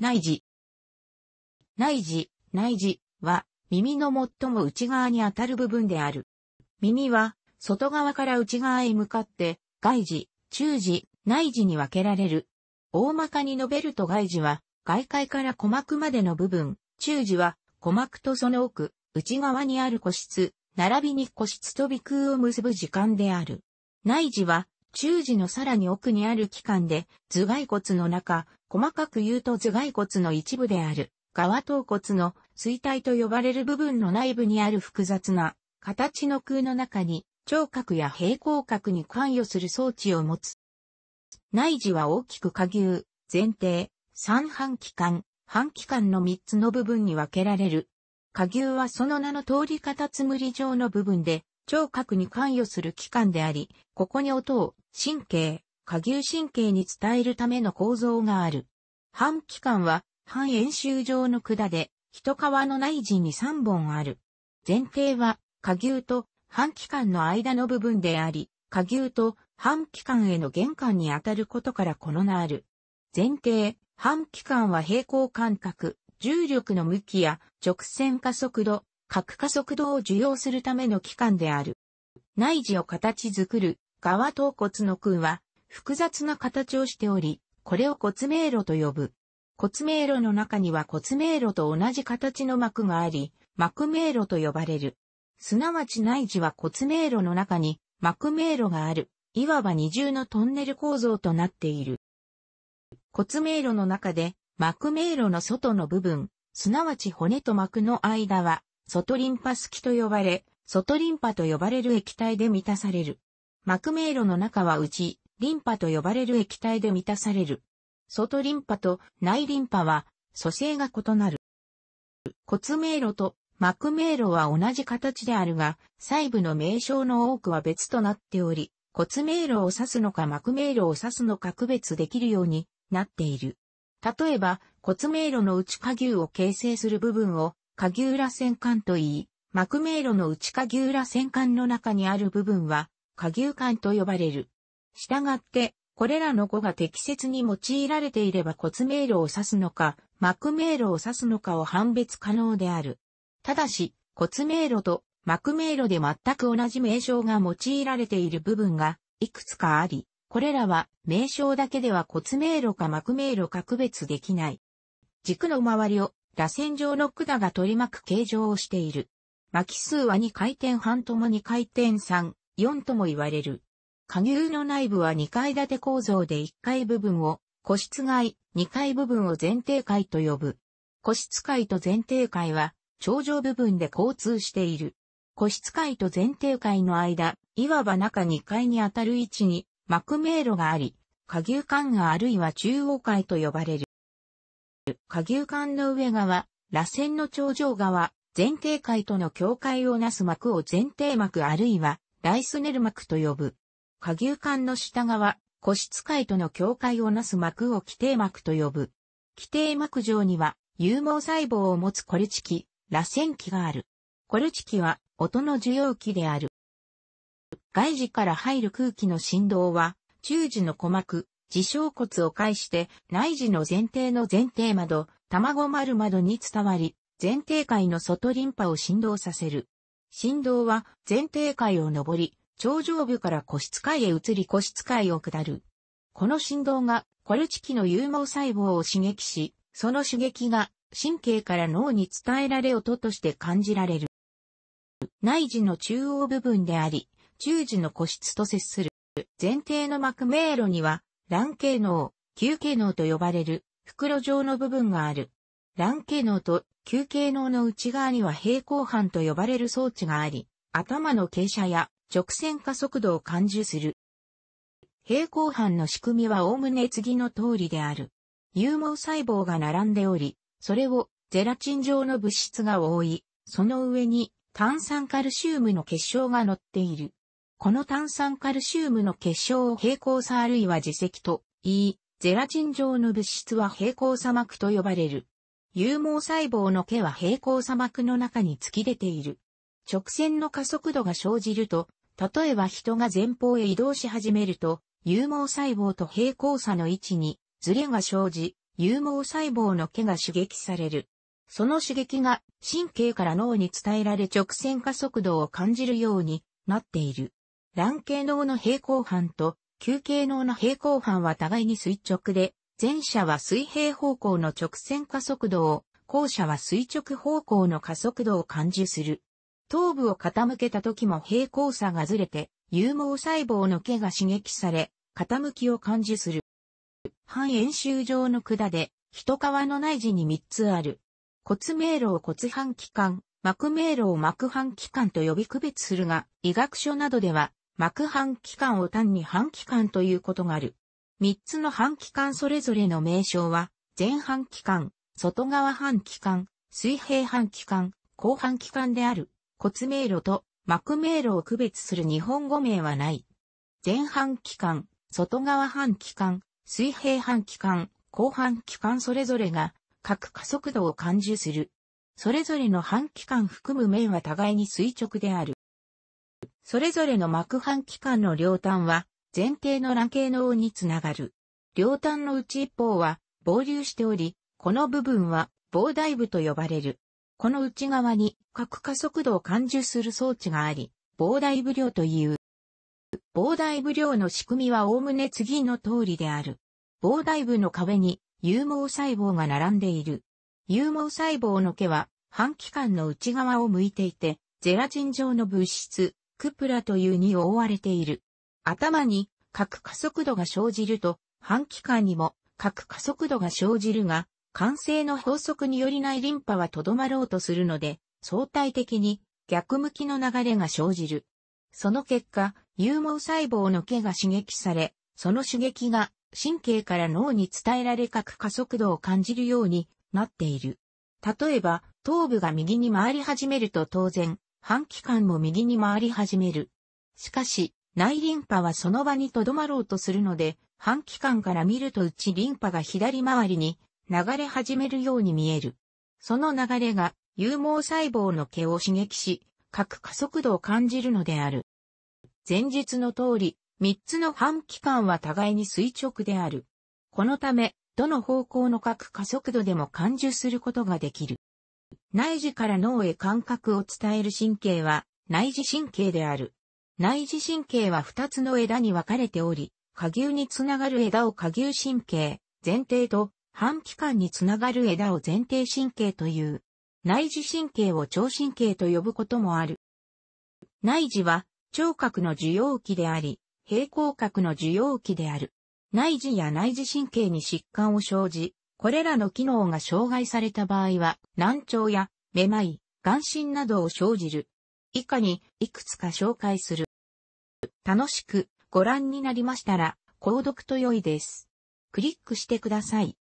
内耳。内耳、内耳は耳の最も内側にあたる部分である。耳は外側から内側へ向かって外耳、中耳、内耳に分けられる。大まかに述べると外耳は外界から鼓膜までの部分、中耳は鼓膜とその奥、内側にある個室、並びに個室と鼻腔を結ぶ時間である。内耳は中耳のさらに奥にある器官で、頭蓋骨の中、細かく言うと頭蓋骨の一部である、側頭骨の衰体と呼ばれる部分の内部にある複雑な形の空の中に、聴覚や平行角に関与する装置を持つ。内耳は大きく下牛、前提、三半期間、半期間の三つの部分に分けられる。下牛はその名の通りカタツムリ状の部分で、聴覚に関与する器官であり、ここに音を神経、下牛神経に伝えるための構造がある。半器官は半円周状の管で、一皮の内耳に3本ある。前提は、下牛と半器官の間の部分であり、下牛と半器官への玄関に当たることからこのなる。前提、半器官は平行感覚、重力の向きや直線加速度、核加速度を受容するための器官である。内耳を形作る側頭骨の腔は複雑な形をしており、これを骨迷路と呼ぶ。骨迷路の中には骨迷路と同じ形の膜があり、膜迷路と呼ばれる。すなわち内耳は骨迷路の中に膜迷路がある。いわば二重のトンネル構造となっている。骨迷路の中で膜迷路の外の部分、すなわち骨と膜の間は外リンパ式と呼ばれ、外リンパと呼ばれる液体で満たされる。膜迷路の中は内、リンパと呼ばれる液体で満たされる。外リンパと内リンパは、組成が異なる。骨迷路と膜迷路は同じ形であるが、細部の名称の多くは別となっており、骨迷路を指すのか膜迷路を指すのか区別できるようになっている。例えば、骨迷路の内下牛を形成する部分を鍵浦戦艦といい、幕名路の内鍵浦戦艦の中にある部分は、鍵浦艦と呼ばれる。したがって、これらの語が適切に用いられていれば骨迷路を指すのか、幕迷路を指すのかを判別可能である。ただし、骨迷路と幕迷路で全く同じ名称が用いられている部分がいくつかあり、これらは名称だけでは骨迷路か幕迷路か区別できない。軸の周りを螺旋状の管が取り巻く形状をしている。巻き数は2回転半とも2回転3、4とも言われる。下流の内部は2階建て構造で1階部分を個室階、2階部分を前提階と呼ぶ。個室階と前提階は頂上部分で交通している。個室階と前提階の間、いわば中2階にあたる位置に、幕迷路があり、下流管があるいは中央階と呼ばれる。下牛管の上側、螺旋の頂上側、前景界との境界をなす膜を前提膜あるいは、ライスネル膜と呼ぶ。下牛管の下側、個室界との境界をなす膜を基定膜と呼ぶ。基定膜上には、有毛細胞を持つコルチキ、螺旋器がある。コルチキは、音の受容器である。外耳から入る空気の振動は、中耳の鼓膜、自傷骨を介して内耳の前提の前提窓、卵丸窓に伝わり、前提界の外リンパを振動させる。振動は前提界を上り、頂上部から個室界へ移り個室界を下る。この振動がコルチキの有毛細胞を刺激し、その刺激が神経から脳に伝えられ音として感じられる。内耳の中央部分であり、中耳の個室と接する前提の膜迷路には卵形脳、球形脳と呼ばれる袋状の部分がある。卵形脳と球形脳の内側には平行板と呼ばれる装置があり、頭の傾斜や直線加速度を感受する。平行板の仕組みは概ね次の通りである。有毛細胞が並んでおり、それをゼラチン状の物質が覆い、その上に炭酸カルシウムの結晶が乗っている。この炭酸カルシウムの結晶を平行さあるいは自石と言い、ゼラチン状の物質は平行さ膜と呼ばれる。有毛細胞の毛は平行さ膜の中に突き出ている。直線の加速度が生じると、例えば人が前方へ移動し始めると、有毛細胞と平行さの位置にズレが生じ、有毛細胞の毛が刺激される。その刺激が神経から脳に伝えられ直線加速度を感じるようになっている。卵系脳の平行斑と球形脳の平行斑は互いに垂直で、前者は水平方向の直線加速度を、後者は垂直方向の加速度を感受する。頭部を傾けた時も平行差がずれて、有毛細胞の毛が刺激され、傾きを感受する。半円周状の管で、人皮の内耳に3つある。骨迷路を骨半器官、膜迷路を膜半器官と呼び区別するが、医学書などでは、幕半期間を単に半期間ということがある。三つの半期間それぞれの名称は、前半期間、外側半期間、水平半期間、後半期間である、骨迷路と幕迷路を区別する日本語名はない。前半期間、外側半期間、水平半期間、後半期間それぞれが、各加速度を感受する。それぞれの半期間含む面は互いに垂直である。それぞれの膜半器官の両端は、前提の卵形の王につながる。両端のうち一方は、膨流しており、この部分は、膨大部と呼ばれる。この内側に、核加速度を感受する装置があり、膨大部量という。膨大部量の仕組みはおおむね次の通りである。膨大部の壁に、有毛細胞が並んでいる。有毛細胞の毛は、半気管の内側を向いていて、ゼラチン状の物質、クプラというを覆われている。頭に核加速度が生じると、半期間にも核加速度が生じるが、慣性の法則によりないリンパはとどまろうとするので、相対的に逆向きの流れが生じる。その結果、有毛細胞の毛が刺激され、その刺激が神経から脳に伝えられ核加速度を感じるようになっている。例えば、頭部が右に回り始めると当然、半期間も右に回り始める。しかし、内リンパはその場に留まろうとするので、半期間から見ると内リンパが左回りに流れ始めるように見える。その流れが有毛細胞の毛を刺激し、各加速度を感じるのである。前述の通り、三つの半期間は互いに垂直である。このため、どの方向の各加速度でも感受することができる。内耳から脳へ感覚を伝える神経は内耳神経である。内耳神経は二つの枝に分かれており、下牛につながる枝を下牛神経、前提と、半期管につながる枝を前提神経という。内耳神経を聴神経と呼ぶこともある。内耳は聴覚の受容器であり、平行角の受容器である。内耳や内耳神経に疾患を生じ、これらの機能が障害された場合は、難聴や、めまい、眼振などを生じる。以下に、いくつか紹介する。楽しくご覧になりましたら、購読と良いです。クリックしてください。